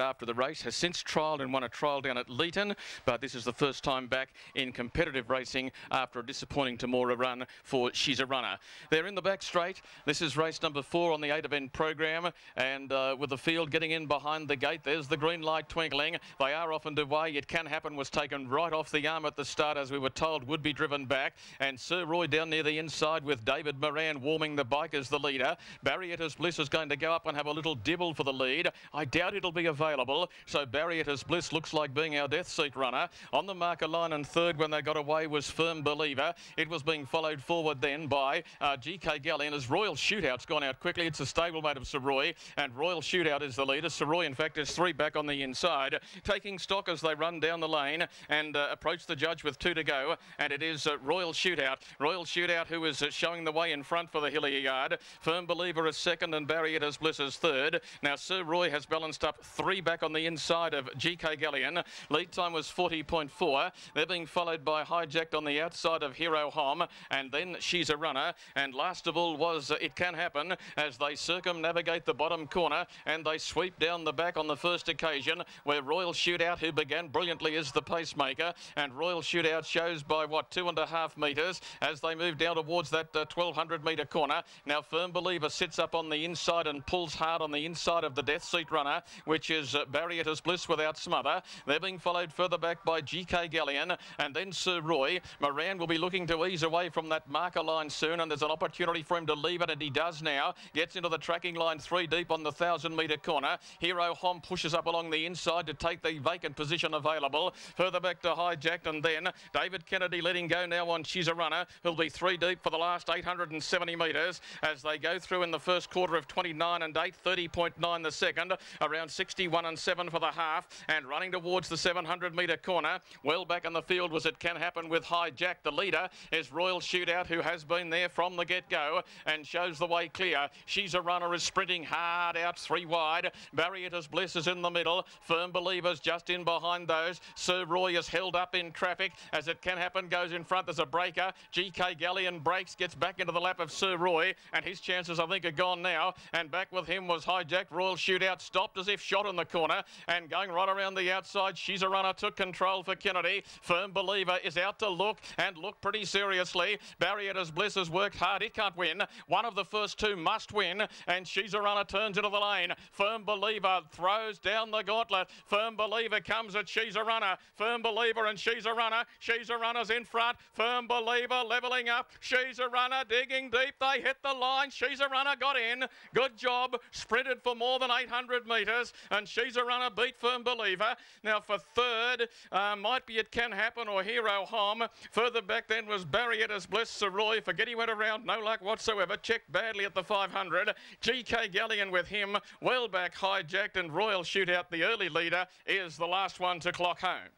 after the race, has since trialled and won a trial down at Leeton, but this is the first time back in competitive racing after a disappointing Tamora run for She's a Runner. They're in the back straight. This is race number four on the eight event program, and uh, with the field getting in behind the gate, there's the green light twinkling. They are off and away. It Can Happen was taken right off the arm at the start, as we were told, would be driven back, and Sir Roy down near the inside with David Moran warming the bike as the leader. Barrietta's Bliss is going to go up and have a little dibble for the lead. I doubt it'll be a available. So Barrietter's Bliss looks like being our death seat runner. On the marker line and third when they got away was Firm Believer. It was being followed forward then by uh, GK Galley and his Royal Shootout's gone out quickly. It's a stablemate of Roy and Royal Shootout is the leader. Roy in fact is three back on the inside. Taking stock as they run down the lane and uh, approach the judge with two to go and it is uh, Royal Shootout. Royal Shootout who is uh, showing the way in front for the Hillier Yard. Firm Believer is second and Barrietter's Bliss is third. Now Sir Roy has balanced up three three back on the inside of GK Galleon. Lead time was 40.4. They're being followed by Hijacked on the outside of Hero Hom, and then She's a Runner. And last of all was uh, It Can Happen as they circumnavigate the bottom corner and they sweep down the back on the first occasion where Royal Shootout, who began brilliantly, is the pacemaker. And Royal Shootout shows by, what, two and a half metres as they move down towards that 1,200 uh, metre corner. Now, Firm Believer sits up on the inside and pulls hard on the inside of the Death Seat Runner, which is uh, Barriettus Bliss without smother. They're being followed further back by GK Galleon and then Sir Roy. Moran will be looking to ease away from that marker line soon and there's an opportunity for him to leave it and he does now. Gets into the tracking line three deep on the 1,000 metre corner. Hero Hom pushes up along the inside to take the vacant position available. Further back to Hijacked and then David Kennedy letting go now on She's a Runner who'll be three deep for the last 870 metres as they go through in the first quarter of 29 and 8, 30.9 the second. Around 60 51 and 7 for the half and running towards the 700 metre corner. Well back in the field was It Can Happen with High Jack. The leader is Royal Shootout who has been there from the get-go and shows the way clear. She's a runner is sprinting hard out three wide. Barrietta's Bliss is in the middle. Firm Believers just in behind those. Sir Roy is held up in traffic as It Can Happen goes in front. There's a breaker. GK Galleon breaks, gets back into the lap of Sir Roy and his chances I think are gone now and back with him was High Jack. Royal Shootout stopped as if shot in in the corner and going right around the outside. She's a runner, took control for Kennedy. Firm Believer is out to look and look pretty seriously. Barrietta's Bliss has worked hard. It can't win. One of the first two must win and she's a runner, turns into the lane. Firm Believer throws down the gauntlet. Firm Believer comes at She's a Runner. Firm Believer and She's a Runner. She's a Runner's in front. Firm Believer levelling up. She's a Runner digging deep. They hit the line. She's a Runner got in. Good job. Sprinted for more than 800 metres and and she's a runner, beat firm believer. Now for third, uh, might be it can happen or hero harm. Further back then was Barrietta's Bliss roy. Forget he went around, no luck whatsoever. Checked badly at the 500. GK Galleon with him, well back hijacked and Royal Shootout, the early leader, is the last one to clock home.